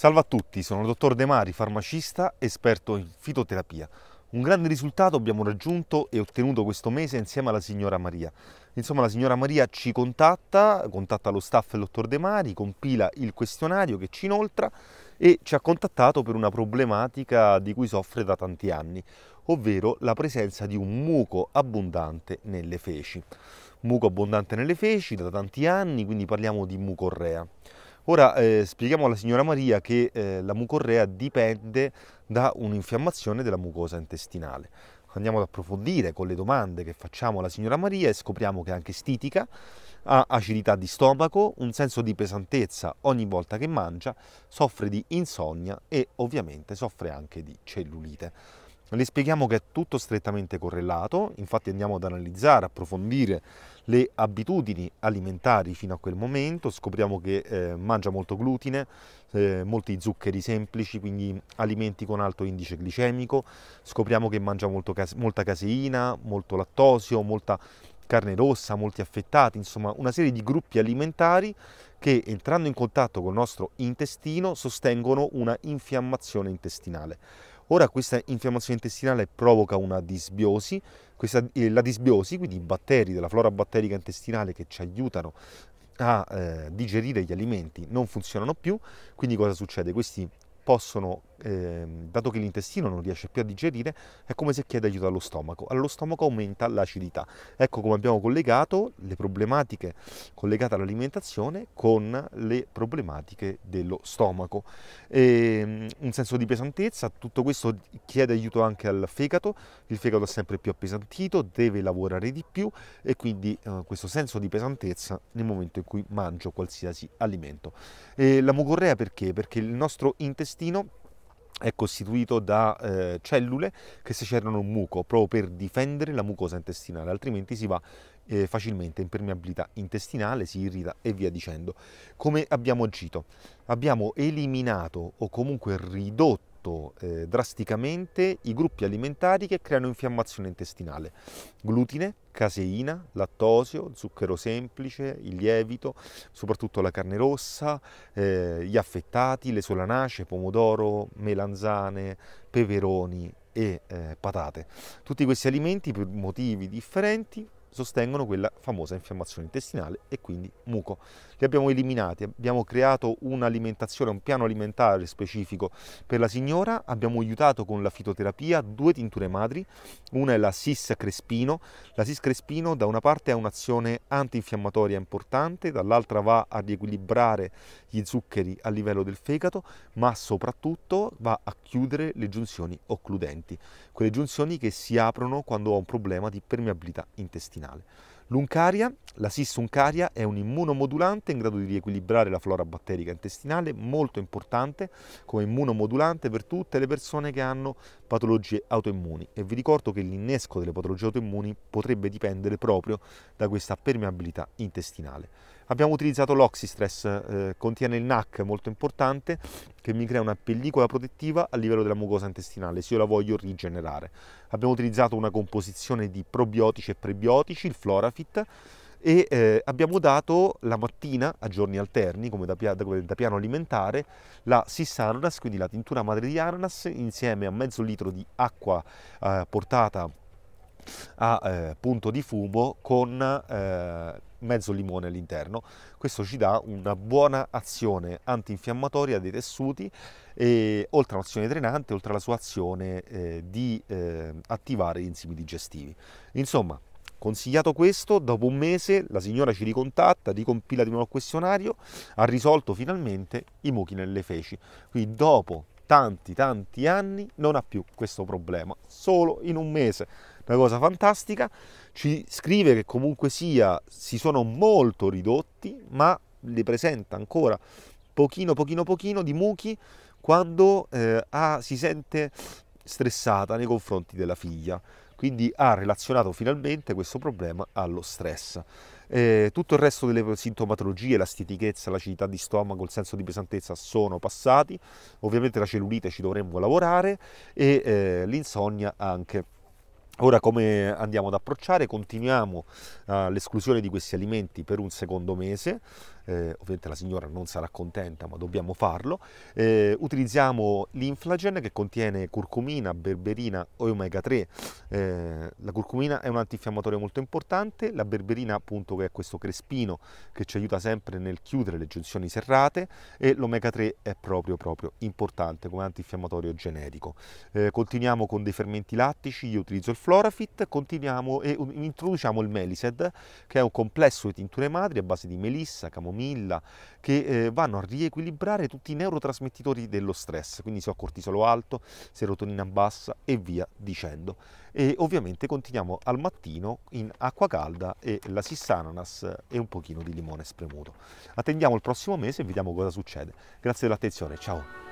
Salve a tutti, sono il dottor De Mari, farmacista, esperto in fitoterapia. Un grande risultato abbiamo raggiunto e ottenuto questo mese insieme alla signora Maria. Insomma, la signora Maria ci contatta, contatta lo staff del dottor De Mari, compila il questionario che ci inoltra e ci ha contattato per una problematica di cui soffre da tanti anni, ovvero la presenza di un muco abbondante nelle feci. Muco abbondante nelle feci da tanti anni, quindi parliamo di mucorrea. Ora eh, spieghiamo alla signora Maria che eh, la mucorrea dipende da un'infiammazione della mucosa intestinale. Andiamo ad approfondire con le domande che facciamo alla signora Maria e scopriamo che è anche stitica, ha acidità di stomaco, un senso di pesantezza ogni volta che mangia, soffre di insonnia e ovviamente soffre anche di cellulite. Le spieghiamo che è tutto strettamente correlato, infatti andiamo ad analizzare, approfondire le abitudini alimentari fino a quel momento, scopriamo che eh, mangia molto glutine, eh, molti zuccheri semplici, quindi alimenti con alto indice glicemico, scopriamo che mangia case molta caseina, molto lattosio, molta carne rossa, molti affettati, insomma una serie di gruppi alimentari che entrando in contatto col nostro intestino sostengono una infiammazione intestinale. Ora questa infiammazione intestinale provoca una disbiosi, questa, eh, la disbiosi, quindi i batteri della flora batterica intestinale che ci aiutano a eh, digerire gli alimenti non funzionano più, quindi cosa succede? Questi possono, eh, dato che l'intestino non riesce più a digerire, è come se chiede aiuto allo stomaco. Allo stomaco aumenta l'acidità. Ecco come abbiamo collegato le problematiche collegate all'alimentazione con le problematiche dello stomaco. E, ehm, un senso di pesantezza, tutto questo chiede aiuto anche al fegato, il fegato è sempre più appesantito, deve lavorare di più e quindi eh, questo senso di pesantezza nel momento in cui mangio qualsiasi alimento. E, la mucorrea perché? Perché il nostro intestino l'intestino è costituito da eh, cellule che secerano un muco proprio per difendere la mucosa intestinale, altrimenti si va eh, facilmente permeabilità intestinale, si irrita e via dicendo. Come abbiamo agito? Abbiamo eliminato o comunque ridotto eh, drasticamente i gruppi alimentari che creano infiammazione intestinale, glutine, caseina, lattosio, zucchero semplice, il lievito, soprattutto la carne rossa, eh, gli affettati, le solanacee, pomodoro, melanzane, peperoni e eh, patate. Tutti questi alimenti per motivi differenti sostengono quella famosa infiammazione intestinale e quindi muco. Li abbiamo eliminati, abbiamo creato un'alimentazione, un piano alimentare specifico per la signora, abbiamo aiutato con la fitoterapia due tinture madri, una è la Sis Crespino, la Sis Crespino da una parte ha un'azione antinfiammatoria importante, dall'altra va a riequilibrare gli zuccheri a livello del fegato, ma soprattutto va a chiudere le giunzioni occludenti, quelle giunzioni che si aprono quando ho un problema di permeabilità intestinale intestinale. L'uncaria, la cis-uncaria, è un immunomodulante in grado di riequilibrare la flora batterica intestinale, molto importante come immunomodulante per tutte le persone che hanno patologie autoimmuni. E vi ricordo che l'innesco delle patologie autoimmuni potrebbe dipendere proprio da questa permeabilità intestinale. Abbiamo utilizzato l'Oxystress, eh, contiene il NAC molto importante che mi crea una pellicola protettiva a livello della mucosa intestinale se io la voglio rigenerare. Abbiamo utilizzato una composizione di probiotici e prebiotici, il Florafit, e eh, abbiamo dato la mattina a giorni alterni come da, da, da piano alimentare la sis ananas quindi la tintura madre di ananas insieme a mezzo litro di acqua eh, portata a eh, punto di fumo con eh, mezzo limone all'interno. Questo ci dà una buona azione antinfiammatoria dei tessuti e oltre all'azione drenante, oltre alla sua azione eh, di eh, attivare gli enzimi digestivi. Insomma, consigliato questo, dopo un mese la signora ci ricontatta, ricompila di nuovo il questionario, ha risolto finalmente i muchi nelle feci. Quindi dopo tanti tanti anni non ha più questo problema, solo in un mese una cosa fantastica. Ci scrive che comunque sia si sono molto ridotti, ma li presenta ancora pochino pochino pochino di muchi quando eh, ha, si sente stressata nei confronti della figlia. Quindi ha relazionato finalmente questo problema allo stress. Eh, tutto il resto delle sintomatologie, la stitichezza, l'acidità di stomaco, il senso di pesantezza sono passati. Ovviamente la cellulite ci dovremmo lavorare e eh, l'insonnia anche. Ora come andiamo ad approcciare? Continuiamo uh, l'esclusione di questi alimenti per un secondo mese, eh, ovviamente la signora non sarà contenta ma dobbiamo farlo, eh, utilizziamo l'inflagen che contiene curcumina, berberina e omega 3, eh, la curcumina è un antinfiammatorio molto importante, la berberina appunto che è questo crespino che ci aiuta sempre nel chiudere le giunzioni serrate e l'omega 3 è proprio proprio importante come antinfiammatorio generico. Eh, continuiamo con dei fermenti lattici, io utilizzo il Florafit, continuiamo e introduciamo il Melised che è un complesso di tinture madri a base di melissa, camomilla, 1000, che eh, vanno a riequilibrare tutti i neurotrasmettitori dello stress, quindi se ho cortisolo alto, serotonina bassa e via dicendo. E ovviamente continuiamo al mattino in acqua calda e la sissananas e un pochino di limone spremuto. Attendiamo il prossimo mese e vediamo cosa succede. Grazie dell'attenzione, ciao!